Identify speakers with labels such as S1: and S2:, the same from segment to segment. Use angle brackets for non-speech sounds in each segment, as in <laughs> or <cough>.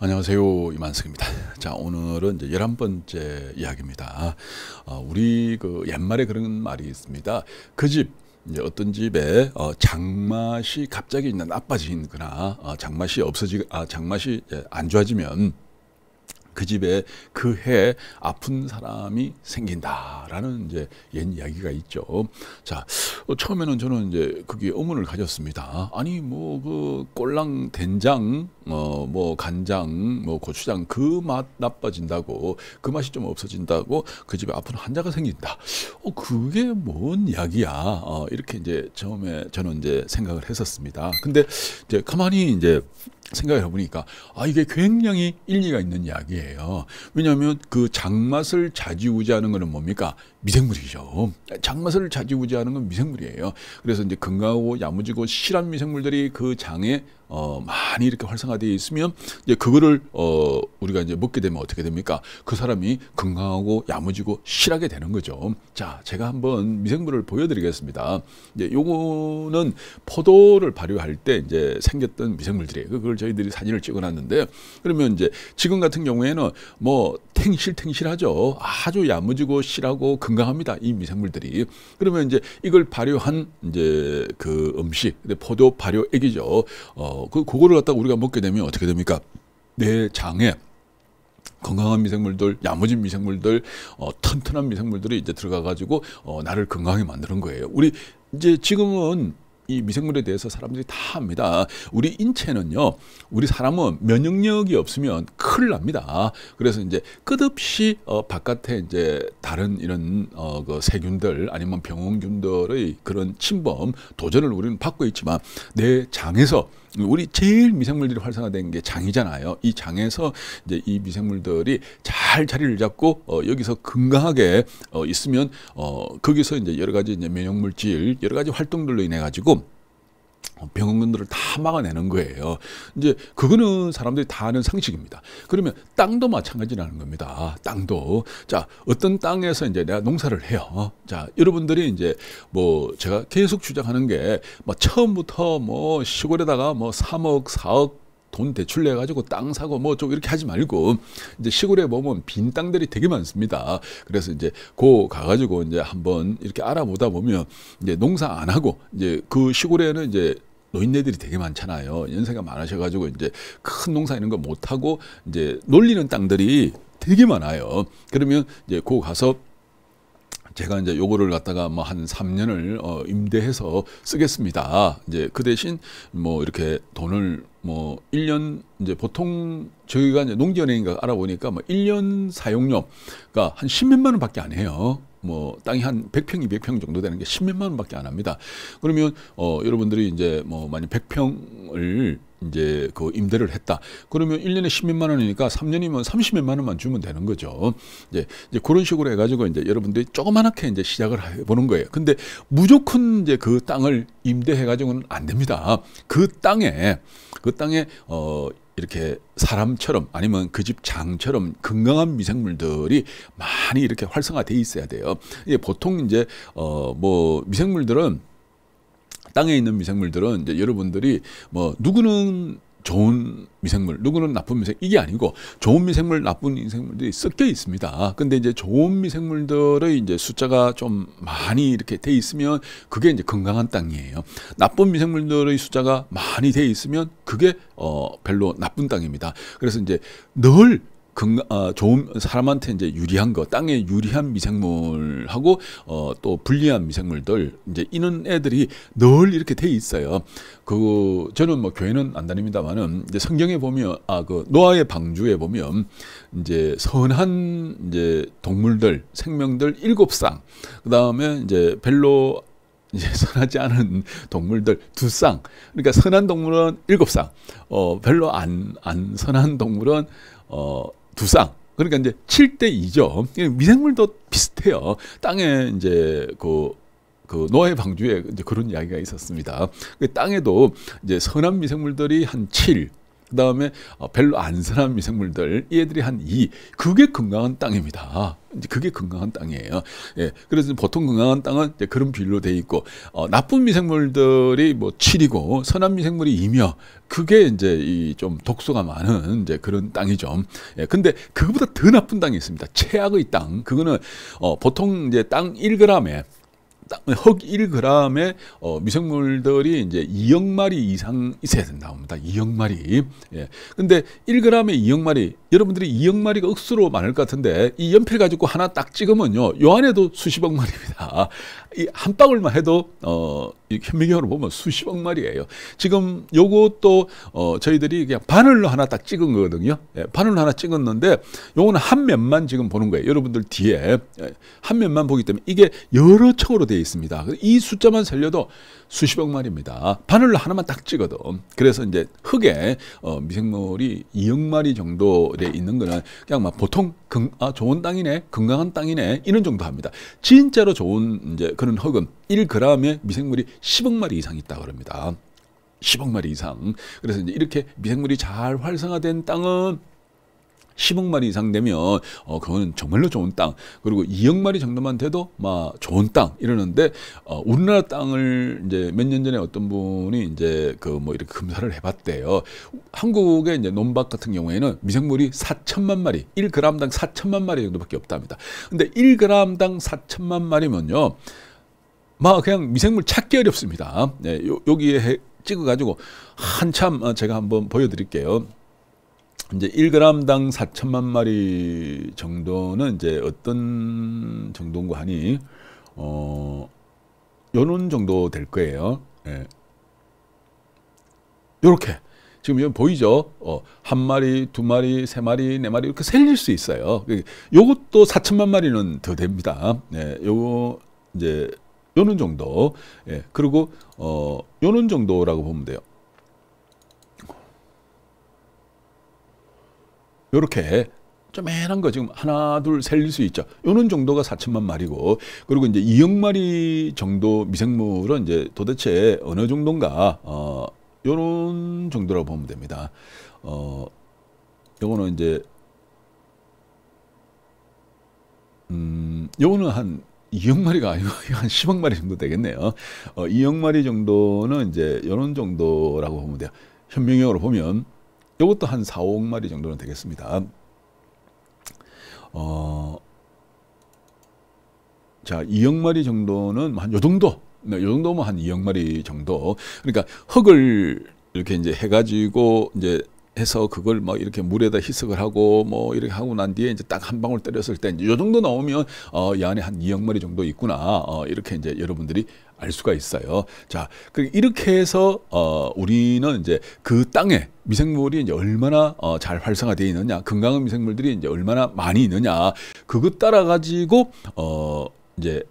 S1: 안녕하세요 이만석입니다. 자 오늘은 이제 열한 번째 이야기입니다. 어, 우리 그 옛말에 그런 말이 있습니다. 그집 어떤 집에 어, 장맛이 갑자기 있는 나빠지거나 어, 장맛이 없어지 아 장맛이 안 좋아지면 그 집에 그 해에 아픈 사람이 생긴다라는 이제 옛 이야기가 있죠. 자, 어, 처음에는 저는 이제 그게 의문을 가졌습니다. 아니 뭐 그 꼴랑 된장, 어뭐 간장, 뭐 고추장 그 맛 나빠진다고 그 맛이 좀 없어진다고 그 집에 아픈 환자가 생긴다. 어 그게 뭔 이야기야? 어, 이렇게 이제 처음에 저는 이제 생각을 했었습니다. 근데 이제 가만히 이제 생각해 보니까 아 이게 굉장히 일리가 있는 이야기예요. 거예요. 왜냐하면 그 장맛을 자지우지하는 것은 뭡니까? 미생물이죠. 장맛을 자지우지하는건 미생물이에요. 그래서 이제 건강하고 야무지고 실한 미생물들이 그 장에 어, 많이 이렇게 활성화되어 있으면 이제 그거를 어, 우리가 이제 먹게 되면 어떻게 됩니까? 그 사람이 건강하고 야무지고 실하게 되는 거죠. 자, 제가 한번 미생물을 보여드리겠습니다. 이제 요거는 포도를 발효할 때 이제 생겼던 미생물들이에요. 그 그걸 저희들이 사진을 찍어놨는데 그러면 이제 지금 같은 경우에는 뭐 탱실탱실하죠. 아주 야무지고 실하고 건강합니다. 이 미생물들이. 그러면 이제 이걸 발효한 이제 그 음식, 포도 발효액이죠. 어, 그, 그거를 갖다가 우리가 먹게 되면 어떻게 됩니까? 내 장에 건강한 미생물들, 야무진 미생물들, 어, 튼튼한 미생물들이 이제 들어가가지고 어, 나를 건강하게 만드는 거예요. 우리 이제 지금은 이 미생물에 대해서 사람들이 다 합니다. 우리 인체는요, 우리 사람은 면역력이 없으면 큰일 납니다. 그래서 이제 끝없이 어, 바깥에 이제 다른 이런 어, 그 세균들 아니면 병원균들의 그런 침범 도전을 우리는 받고 있지만 내 장에서 우리 제일 미생물들이 활성화된 게 장이잖아요. 이 장에서 이제 이 미생물들이 잘 자리를 잡고 어, 여기서 건강하게 어, 있으면 어, 거기서 이제 여러 가지 이제 면역 물질 여러 가지 활동들로 인해 가지고 어, 병원들을 다 막아내는 거예요. 이제 그거는 사람들이 다 아는 상식입니다. 그러면 땅도 마찬가지라는 겁니다. 땅도 자 어떤 땅에서 이제 내가 농사를 해요. 자 여러분들이 이제 뭐 제가 계속 주장하는 게 뭐 처음부터 뭐 시골에다가 뭐 3억 4억 돈 대출 내 가지고 땅 사고 뭐 좀 이렇게 하지 말고 이제 시골에 보면 빈 땅들이 되게 많습니다. 그래서 이제 고가 가지고 이제 한번 이렇게 알아보다 보면 이제 농사 안 하고 이제 그 시골에는 이제 노인네들이 되게 많잖아요. 연세가 많으셔가지고 이제 큰 농사 이런 거 못하고 이제 놀리는 땅들이 되게 많아요. 그러면 이제 고 가서 제가 이제 요거를 갖다가 뭐 한 3년을 어, 임대해서 쓰겠습니다. 이제 그 대신 뭐 이렇게 돈을 뭐 1년 이제 보통 저희가 이제 농지은행인가 알아보니까 뭐 1년 사용료가 한 10몇만 원밖에 안 해요. 뭐 땅이 한 100평, 200평 정도 되는 게 10몇만 원밖에 안 합니다. 그러면 어 여러분들이 이제 뭐 만약 100평 땅을 이제 그 임대를 했다. 그러면 1년에 10몇만 원이니까 3년이면 30몇만 원만 주면 되는 거죠. 이제, 예, 이제 그런 식으로 해가지고 이제 여러분들이 조그만게 이제 시작을 해보는 거예요. 근데 무조건 이제 그 땅을 임대해가지고는 안 됩니다. 그 땅에, 그 땅에, 어, 이렇게 사람처럼 아니면 그 집 장처럼 건강한 미생물들이 많이 이렇게 활성화돼 있어야 돼요. 이게 보통 이제 어뭐 미생물들은 땅에 있는 미생물들은 이제 여러분들이 뭐 누구는 좋은 미생물, 누구는 나쁜 미생물, 이게 아니고 좋은 미생물, 나쁜 미생물들이 섞여 있습니다. 근데 이제 좋은 미생물들의 이제 숫자가 좀 많이 이렇게 돼 있으면 그게 이제 건강한 땅이에요. 나쁜 미생물들의 숫자가 많이 돼 있으면 그게 어 별로 나쁜 땅입니다. 그래서 이제 늘 건강 어, 아, 좋은 사람한테 이제 유리한 거 땅에 유리한 미생물하고 어, 또 불리한 미생물들 이제 이런 애들이 늘 이렇게 돼 있어요. 그 저는 뭐 교회는 안 다닙니다만은 이제 성경에 보면 아 그 노아의 방주에 보면 이제 선한 이제 동물들 생명들 일곱 쌍 그다음에 이제 벨로 이제 <laughs> 선하지 않은 동물들 두 쌍. 그러니까 선한 동물은 일곱 쌍. 어, 별로 안, 안 선한 동물은 어, 두 쌍. 그러니까 이제 7대 2죠. 미생물도 비슷해요. 땅에 이제 그그 노아의 방주에 이제 그런 이야기가 있었습니다. 그 땅에도 이제 선한 미생물들이 한 7, 그 다음에 어, 별로 안 사는 미생물들 얘들이 한 2. 그게 건강한 땅입니다. 그게 건강한 땅이에요. 예, 그래서 보통 건강한 땅은 그런 비율로 돼 있고 어, 나쁜 미생물들이 뭐 7이고 선한 미생물이 2며 그게 이제 이 좀 독소가 많은 이제 그런 땅이죠. 예, 근데 그거보다 더 나쁜 땅이 있습니다. 최악의 땅. 그거는 어, 보통 이제 땅 1g에 흙 1g에 어, 미생물들이 이제 2억 마리 이상 있어야 된다합니다 2억 마리. 예. 근데 1g에 2억 마리. 여러분들이 2억 마리가 억수로 많을 것 같은데 이 연필 가지고 하나 딱 찍으면요. 요 안에도 수십억 마리입니다. 이한 방울만 해도 어 현미경으로 보면 수십억 마리예요. 지금 요것도 어, 저희들이 그냥 바늘로 하나 딱 찍은 거거든요. 예, 바늘로 하나 찍었는데 요거는 한 면만 지금 보는 거예요. 여러분들 뒤에 예, 한 면만 보기 때문에 이게 여러 층으로 되어 있습니다. 이 숫자만 살려도 수십억 마리입니다. 바늘로 하나만 딱 찍어도 그래서 이제 흙에 어, 미생물이 2억 마리 정도돼 있는 거는 그냥 막 보통 건, 아, 좋은 땅이네, 건강한 땅이네 이런 정도 합니다. 진짜로 좋은 이제 그런 흙은 1g의 미생물이 10억 마리 이상 있다 그럽니다. 10억 마리 이상. 그래서 이제 이렇게 미생물이 잘 활성화된 땅은 10억 마리 이상 되면 어그건 정말로 좋은 땅 그리고 2억 마리 정도만 돼도 막 좋은 땅 이러는데 어 우리나라 땅을 이제 몇 년 전에 어떤 분이 이제 그 뭐 이렇게 검사를 해봤대요 한국의 이제 논밭 같은 경우에는 미생물이 4천만 마리 1g당 4천만 마리 정도밖에 없답니다 근데 1g당 4천만 마리면요 막 그냥 미생물 찾기 어렵습니다. 예, 요, 여기에 찍어가지고 한참 어, 제가 한번 보여드릴게요. 이제 1g당 4천만 마리 정도는 이제 어떤 정도인고 하니 어 요런 정도 될 거예요. 예. 요렇게 지금 여기 보이죠? 어, 한 마리, 두 마리, 세 마리, 네 마리 이렇게 셀릴 수 있어요. 그러니까 요것도 4천만 마리는 더 됩니다. 예, 요거 이제 요런 정도. 예, 그리고 어 요런 정도라고 보면 돼요. 요렇게 쪼매한 거 지금 하나 둘 셀 수 있죠. 요런 정도가 4천만 마리고 그리고 이제 2억 마리 정도 미생물은 이제 도대체 어느 정도인가 어 요런 정도라고 보면 됩니다. 어 요거는 이제 음 요거는 한 2억 마리가 아니고 <laughs> 한 10억 마리 정도 되겠네요. 어, 2억 마리 정도는 이제 이런 정도라고 보면 돼요. 현명형으로 보면 이것도 한 4, 5억 마리 정도는 되겠습니다. 어, 자, 2억 마리 정도는 한 요 정도. 네, 요 정도면 한 2억 마리 정도. 그러니까 흙을 이렇게 이제 해가지고 이제 해서 그걸 뭐 이렇게 물에다 희석을 하고 뭐 이렇게 하고 난 뒤에 이제 딱 한 방울 때렸을 때요 정도 나오면 어, 이 안에 한 2억 마리 정도 있구나 어, 이렇게 이제 여러분들이 알 수가 있어요. 자, 그 이렇게 해서 어, 우리는 이제 그 땅에 미생물이 이제 얼마나 어, 잘 활성화되어 있느냐, 건강한 미생물들이 이제 얼마나 많이 있느냐, 그것 따라 가지고 어, 이제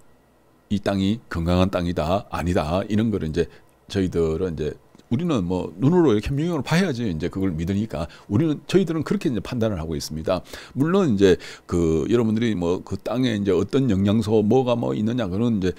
S1: 이 땅이 건강한 땅이다, 아니다 이런 거를 이제 저희들은 이제 우리는 뭐 눈으로 이렇게 협력으로 봐야지 이제 그걸 믿으니까 우리는 저희들은 그렇게 이제 판단을 하고 있습니다. 물론 이제 그 여러분들이 뭐 그 땅에 이제 어떤 영양소 뭐가 뭐 있느냐 그런 이제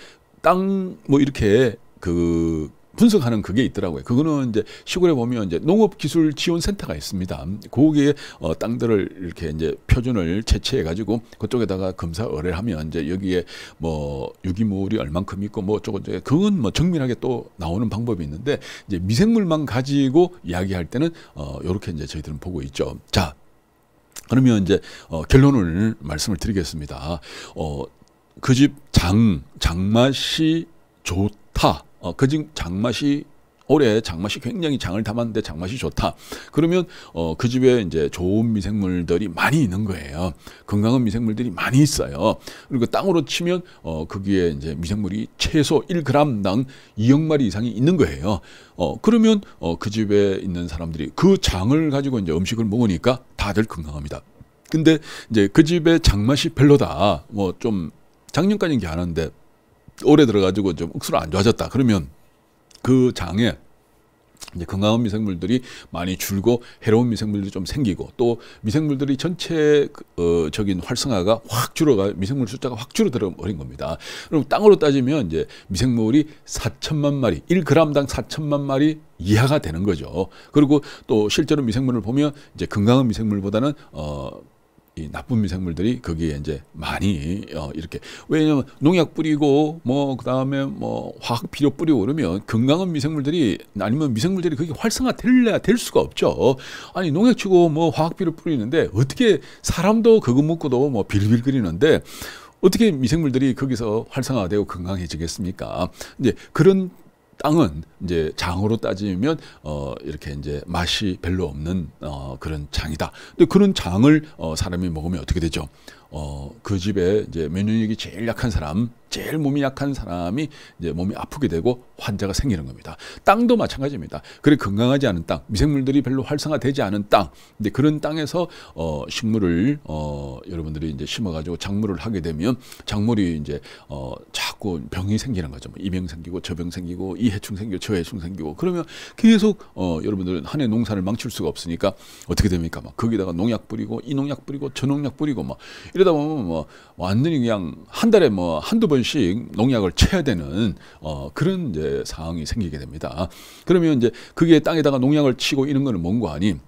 S1: 땅 뭐 이렇게 그 분석하는 그게 있더라고요. 그거는 이제 시골에 보면 이제 농업기술지원센터가 있습니다. 거기에 어, 땅들을 이렇게 이제 표준을 채취해 가지고 그쪽에다가 검사 의뢰하면 를 이제 여기에 뭐 유기물이 얼만큼 있고 뭐 어쩌고 저쩌고 그건 뭐 정밀하게 또 나오는 방법이 있는데 이제 미생물만 가지고 이야기할 때는 어 요렇게 이제 저희들은 보고 있죠. 자. 그러면 이제 어 결론을 말씀을 드리겠습니다. 어 그 집 장 장맛이 좋다. 어, 그 집 장맛이 올해 장맛이 굉장히 장을 담았는데 장맛이 좋다. 그러면 어, 그 집에 이제 좋은 미생물들이 많이 있는 거예요. 건강한 미생물들이 많이 있어요. 그리고 땅으로 치면 어, 거기에 이제 미생물이 최소 1g당 2억 마리 이상이 있는 거예요. 어, 그러면 어, 그 집에 있는 사람들이 그 장을 가지고 이제 음식을 먹으니까 다들 건강합니다. 근데 이제 그집에 장맛이 별로다. 뭐 좀 작년까지는 게 하는데 오래 들어가지고 좀 억수로 안 좋아졌다. 그러면 그 장에 이제 건강한 미생물들이 많이 줄고 해로운 미생물들이 좀 생기고 또 미생물들이 전체적인 그, 어, 활성화가 확 줄어가 미생물 숫자가 확 줄어들어 버린 겁니다. 그럼 땅으로 따지면 이제 미생물이 4천만 마리, 1g당 4천만 마리 이하가 되는 거죠. 그리고 또 실제로 미생물을 보면 이제 건강한 미생물보다는 어이 나쁜 미생물들이 거기에 이제 많이 어 이렇게 왜냐면 농약 뿌리고 뭐 그다음에 뭐 화학 비료 뿌리고 그러면 건강한 미생물들이 아니면 미생물들이 그게 활성화 될래야 될 수가 없죠. 아니 농약 치고 뭐 화학 비료 뿌리는데 어떻게 사람도 그거 먹고도 뭐 빌빌거리는데 어떻게 미생물들이 거기서 활성화되고 건강해지겠습니까? 이제 그런 땅은 이제 장으로 따지면 어 이렇게 이제 맛이 별로 없는 어 그런 장이다. 근데 그런 장을 어 사람이 먹으면 어떻게 되죠? 어 그 집에 이제 면역력이 제일 약한 사람, 제일 몸이 약한 사람이 이제 몸이 아프게 되고 환자가 생기는 겁니다. 땅도 마찬가지입니다. 그래 건강하지 않은 땅, 미생물들이 별로 활성화되지 않은 땅, 근데 그런 땅에서 어 식물을 어 여러분들이 이제 심어가지고 작물을 하게 되면 작물이 이제 어 자꾸 병이 생기는 거죠. 뭐 이병 생기고 저병 생기고 이 해충 생기고 저 해충 생기고 그러면 계속 어 여러분들은 한 해 농사를 망칠 수가 없으니까 어떻게 됩니까? 막 거기다가 농약 뿌리고 이 농약 뿌리고 저 농약 뿌리고 막 이러다 보면 뭐 완전히 그냥 한 달에 뭐 한두 번씩 농약을 쳐야 되는 어 그런 이제 상황이 생기게 됩니다. 그러면 이제 그게 땅에다가 농약을 치고 이런 거는 뭔가 아닌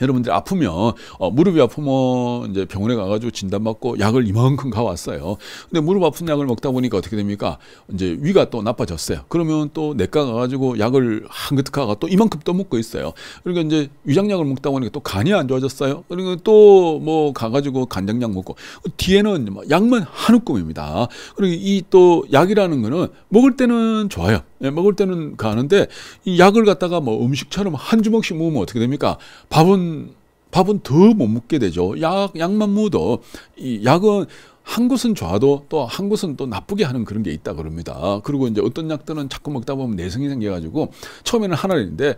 S1: 여러분들이 아프면 어, 무릎이 아프면 이제 병원에 가가지고 진단받고 약을 이만큼 가왔어요. 근데 무릎 아픈 약을 먹다 보니까 어떻게 됩니까? 이제 위가 또 나빠졌어요. 그러면 또 내과 가가지고 약을 한 그릇 가가 또 이만큼 또 먹고 있어요. 그러니까 이제 위장약을 먹다 보니까 또 간이 안 좋아졌어요. 그러니또뭐 가가지고 간장약 먹고 뒤에는 뭐 약만 한우꿈입니다 그리고 이 또 약이라는 거는 먹을 때는 좋아요. 예, 먹을 때는 가는데 이 약을 갖다가 뭐 음식처럼 한 주먹씩 먹으면 어떻게 됩니까? 밥은 밥은 더 못 먹게 되죠. 약 약만 묻어 이 약은 한 곳은 좋아도 또 한 곳은 또 나쁘게 하는 그런 게 있다 그럽니다. 그리고 이제 어떤 약들은 자꾸 먹다 보면 내성이 생겨가지고 처음에는 하나인데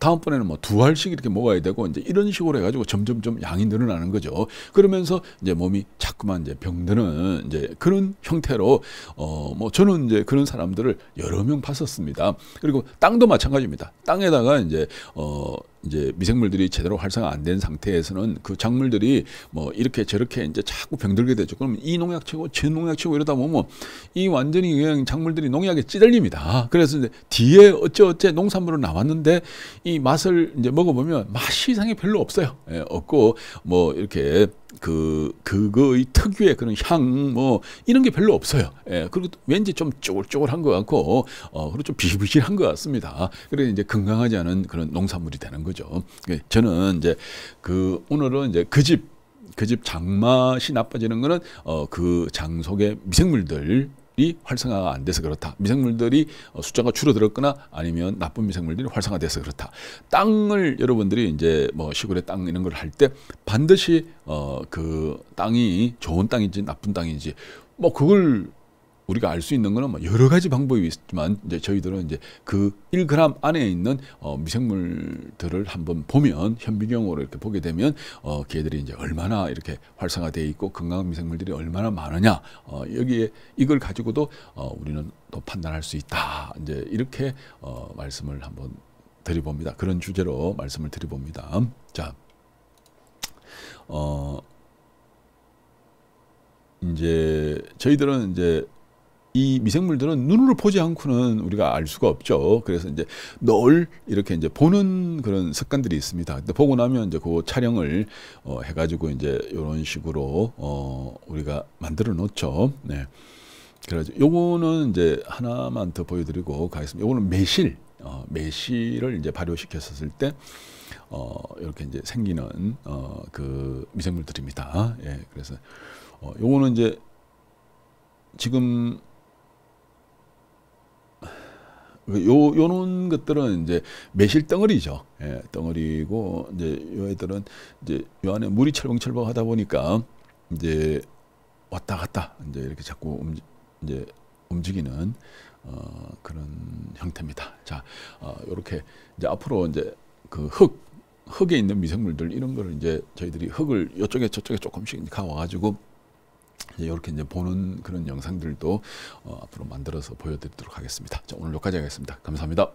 S1: 다음번에는 뭐 두 알씩 이렇게 먹어야 되고 이제 이런 식으로 해가지고 점점점 양이 늘어나는 거죠. 그러면서 이제 몸이 자꾸만 이제 병드는 이제 그런 형태로 어 뭐 저는 이제 그런 사람들을 여러 명 봤었습니다. 그리고 땅도 마찬가지입니다. 땅에다가 이제 어 이제 미생물들이 제대로 활성화 안 된 상태에서는 그 작물들이 뭐 이렇게 저렇게 이제 자꾸 병들게 되죠. 그럼 이 농약 치고 저 농약 치고 이러다 보면 이 완전히 그냥 작물들이 농약에 찌들립니다. 그래서 이제 뒤에 어째어째 농산물은 나왔는데 이 맛을 이제 먹어보면 맛이 상이 별로 없어요. 예, 없고 뭐 이렇게 그 그거의 특유의 그런 향 뭐 이런 게 별로 없어요. 예, 그리고 왠지 좀 쪼글쪼글한 것 같고 어 그리고 좀 비실비실한 것 같습니다. 그래 이제 건강하지 않은 그런 농산물이 되는 거죠. 예, 저는 이제 그 오늘은 이제 그 집 그 집 장맛이 나빠지는 거는 어, 그장 속의 미생물들 미생물이 활성화가 안 돼서 그렇다. 미생물들이 어, 숫자가 줄어들었거나 아니면 나쁜 미생물들이 활성화돼서 그렇다. 땅을 여러분들이 이제 뭐시골에땅 이런 걸 할 때 반드시 어그 땅이 좋은 땅인지 나쁜 땅인지 뭐 그걸 우리가 알 수 있는 거는 뭐 여러 가지 방법이 있지만 이제 저희들은 이제 그 1g 안에 있는 어, 미생물들을 한번 보면 현미경으로 이렇게 보게 되면 어, 걔들이 이제 얼마나 이렇게 활성화되어 있고 건강한 미생물들이 얼마나 많으냐 어, 여기에 이걸 가지고도 어, 우리는 또 판단할 수 있다 이제 이렇게 어, 말씀을 한번 드려봅니다. 그런 주제로 말씀을 드려봅니다. 자, 어, 이제 저희들은 이제 이 미생물들은 눈으로 보지 않고는 우리가 알 수가 없죠. 그래서 이제 널 이렇게 이제 보는 그런 습관들이 있습니다. 근데 보고 나면 이제 그 촬영을 어, 해가지고 이제 이런 식으로 어, 우리가 만들어 놓죠. 네. 그래서 요거는 이제 하나만 더 보여드리고 가겠습니다. 요거는 매실, 어, 매실을 이제 발효시켰었을 때 어, 이렇게 이제 생기는 어, 그 미생물들입니다. 예, 그래서 어, 요거는 이제 지금 요, 요런 것들은 이제 매실 덩어리죠. 예, 덩어리고, 이제 요 애들은 이제 요 안에 물이 철벙철벙 하다 보니까 이제 왔다 갔다 이제 이렇게 자꾸 움직, 이제 움직이는 어, 그런 형태입니다. 자, 어, 요렇게 이제 앞으로 이제 그 흙, 흙에 있는 미생물들 이런 거를 이제 저희들이 흙을 요쪽에 저쪽에 조금씩 가와가지고 이렇게 이제 보는 그런 영상들도 어, 앞으로 만들어서 보여드리도록 하겠습니다. 자, 오늘 여기까지 하겠습니다. 감사합니다.